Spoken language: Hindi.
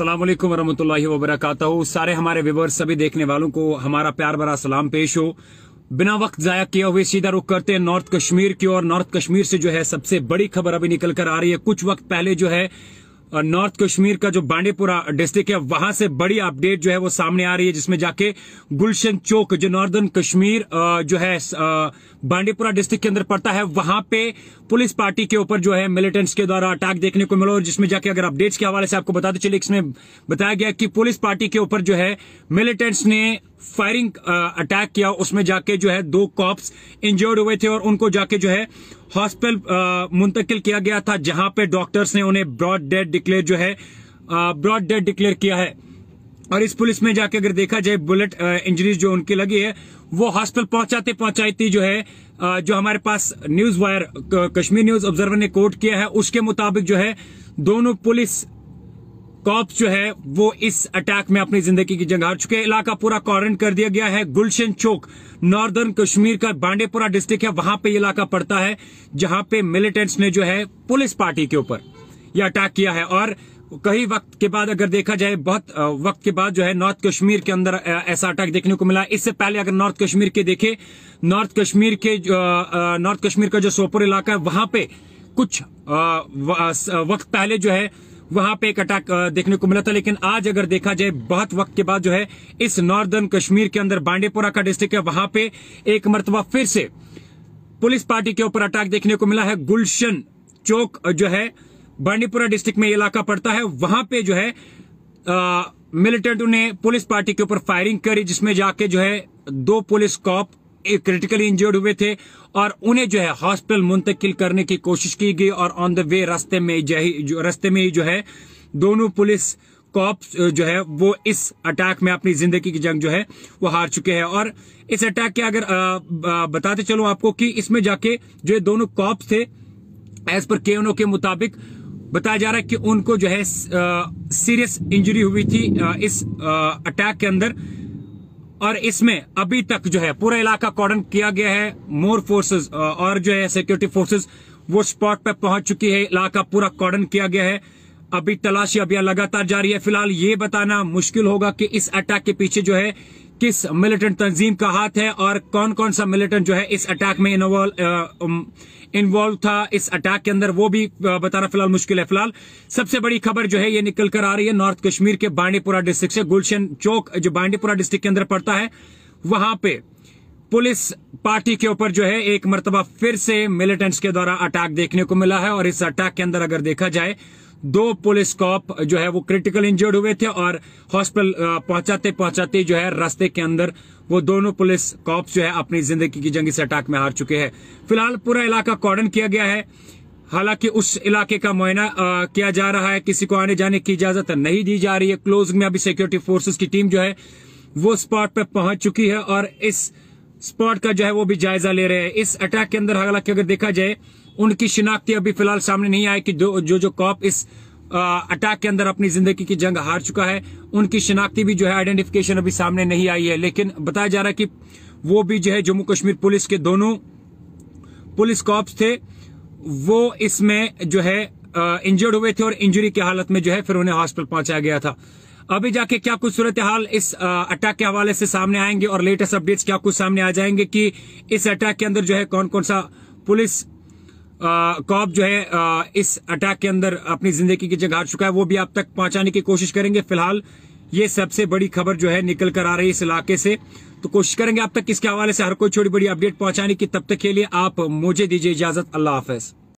अल्लाम वरहमल वबरक सारे हमारे व्यवर्स सभी देखने वालों को हमारा प्यार भरा सलाम पेश हो बिना वक्त जाया किए हुए सीधा रुख करते हैं नॉर्थ कश्मीर की और नॉर्थ कश्मीर से जो है सबसे बड़ी खबर अभी निकल कर आ रही है कुछ वक्त पहले जो है नॉर्थ कश्मीर का जो बांडेपुरा डिस्ट्रिक्ट है वहां से बड़ी अपडेट जो है वो सामने आ रही है जिसमें जाके गुलशन चौक जो नॉर्दर्न कश्मीर जो है बांडेपुरा डिस्ट्रिक्ट के अंदर पड़ता है वहां पे पुलिस पार्टी के ऊपर जो है मिलिटेंट्स के द्वारा अटैक देखने को मिला और जिसमें जाके अगर अपडेट्स के हवाले से आपको बताते चलिए इसमें बताया गया कि पुलिस पार्टी के ऊपर जो है मिलिटेंट्स ने फायरिंग अटैक uh, किया उसमें जाके जो है दो कॉप्स इंजर्ड हुए थे और उनको जाके जो है हॉस्पिटल uh, मुंतकिल किया गया था जहां पे डॉक्टर्स ने उन्हें ब्रॉड डेड डिक्लेयर जो है ब्रॉड डेड डिक्लेयर किया है और इस पुलिस में जाके अगर देखा जाए बुलेट इंजरीज uh, जो उनकी लगी है वो हॉस्पिटल पहुंचाते पहुंचाती जो है आ, जो हमारे पास news wire Kashmir news observer ने कोट किया है उसके मुताबिक जो है दोनों पुलिस कॉप जो है वो इस अटैक में अपनी जिंदगी की जंग हार चुके इलाका पूरा क्वारंट कर दिया गया है गुलशन चौक नॉर्दर्न कश्मीर का बांडेपुरा डिस्ट्रिक्ट है वहां पे इलाका पड़ता है जहां पे मिलिटेंट्स ने जो है पुलिस पार्टी के ऊपर यह अटैक किया है और कई वक्त के बाद अगर देखा जाए बहुत वक्त के बाद जो है नॉर्थ कश्मीर के अंदर ऐसा अटैक देखने को मिला इससे पहले अगर नॉर्थ कश्मीर के देखे नॉर्थ कश्मीर के नॉर्थ कश्मीर का जो सोपोर इलाका है वहां पे कुछ वक्त पहले जो है वहां पे एक अटैक देखने को मिला था लेकिन आज अगर देखा जाए बहुत वक्त के बाद जो है इस नॉर्दर्न कश्मीर के अंदर बांडेपुरा का डिस्ट्रिक्ट है वहां पे एक मरतबा फिर से पुलिस पार्टी के ऊपर अटैक देखने को मिला है गुलशन चौक जो है बांडीपुरा डिस्ट्रिक्ट में इलाका पड़ता है वहां पे जो है मिलिटेंटों ने पुलिस पार्टी के ऊपर फायरिंग करी जिसमें जाके जो है दो पुलिस कॉप क्रिटिकली इंजर्ड हुए थे और उन्हें जो है हॉस्पिटल मुंतकिल करने की कोशिश की गई और ऑन द वे रास्ते में रास्ते में ही जो है दोनों पुलिस कॉप्स जो है वो इस अटैक में अपनी जिंदगी की जंग जो है वो हार चुके हैं और इस अटैक के अगर आ, आ, बताते चलो आपको कि इसमें जाके जो दोनों कॉप्स थे एज पर के के मुताबिक बताया जा रहा है कि उनको जो है सीरियस इंजरी हुई थी आ, इस अटैक के अंदर और इसमें अभी तक जो है पूरा इलाका कॉर्डन किया गया है मोर फोर्सेस और जो है सिक्योरिटी फोर्सेस वो स्पॉट पे पहुंच चुकी है इलाका पूरा कॉर्डन किया गया है अभी तलाशी अभियान लगातार जारी है फिलहाल ये बताना मुश्किल होगा कि इस अटैक के पीछे जो है किस मिलिटेंट तंजीम का हाथ है और कौन कौन सा मिलिटेंट जो है इस अटैक में इन्वॉल्व था इस अटैक के अंदर वो भी बताना फिलहाल मुश्किल है फिलहाल सबसे बड़ी खबर जो है ये निकल कर आ रही है नॉर्थ कश्मीर के बांडीपुरा डिस्ट्रिक्ट से गुलशन चौक जो बांडीपुरा डिस्ट्रिक्ट के अंदर पड़ता है वहां पे पुलिस पार्टी के ऊपर जो है एक मरतबा फिर से मिलिटेंट्स के द्वारा अटैक देखने को मिला है और इस अटैक के अंदर अगर देखा जाए दो पुलिस कॉप जो है वो क्रिटिकल इंजर्ड हुए थे और हॉस्पिटल पहुंचाते पहुंचाते जो है रास्ते के अंदर वो दोनों पुलिस कॉप जो है अपनी जिंदगी की जंग इस अटैक में हार चुके हैं फिलहाल पूरा इलाका कॉर्डन किया गया है हालांकि उस इलाके का मुआयना किया जा रहा है किसी को आने जाने की इजाजत नहीं दी जा रही है क्लोजिंग में अभी सिक्योरिटी फोर्सेस की टीम जो है वो स्पॉट पर पहुंच चुकी है और इस स्पॉट का जो है वो भी जायजा ले रहे हैं इस अटैक के अंदर हालांकि अगर देखा जाए उनकी शिनाख्त अभी फिलहाल सामने नहीं आई कि जो जो जो कॉप इस अटैक के अंदर अपनी जिंदगी की जंग हार चुका है उनकी शिनाख्ती भी जो है आइडेंटिफिकेशन अभी सामने नहीं आई है लेकिन बताया जा रहा है कि वो भी जो है जम्मू कश्मीर पुलिस के दोनों पुलिस कॉप्स थे वो इसमें जो है इंजर्ड हुए थे और इंजरी की हालत में जो है फिर उन्हें हॉस्पिटल पहुंचाया गया था अभी जाके क्या कुछ सूरत हाल इस अटैक के हवाले से सामने आएंगे और लेटेस्ट अपडेट्स क्या कुछ सामने आ जाएंगे कि इस अटैक के अंदर जो है कौन कौन सा पुलिस कॉप जो है आ, इस अटैक के अंदर अपनी जिंदगी की जगह चुका है वो भी आप तक पहुंचाने की कोशिश करेंगे फिलहाल ये सबसे बड़ी खबर जो है निकल कर आ रही है इस इलाके से तो कोशिश करेंगे आप तक इसके हवाले से हर कोई छोटी बड़ी अपडेट पहुंचाने की तब तक के लिए आप मुझे दीजिए इजाजत अल्लाह हाफिज़